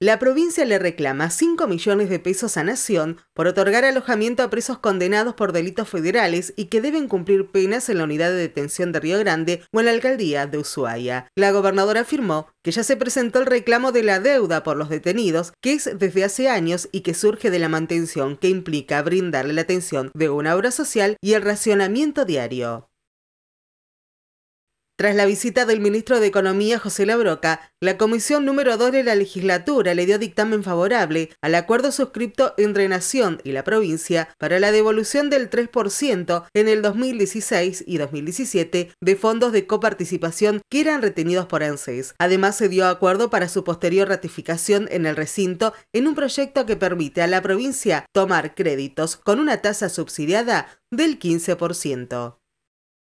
La provincia le reclama 5 millones de pesos a Nación por otorgar alojamiento a presos condenados por delitos federales y que deben cumplir penas en la unidad de detención de Río Grande o en la alcaldía de Ushuaia. La gobernadora afirmó que ya se presentó el reclamo de la deuda por los detenidos, que es desde hace años y que surge de la mantención que implica brindarle la atención de una obra social y el racionamiento diario. Tras la visita del ministro de Economía José Labroca, la Comisión número 2 de la legislatura le dio dictamen favorable al acuerdo suscripto entre Nación y la provincia para la devolución del 3% en el 2016 y 2017 de fondos de coparticipación que eran retenidos por ANSES. Además, se dio acuerdo para su posterior ratificación en el recinto en un proyecto que permite a la provincia tomar créditos con una tasa subsidiada del 15%.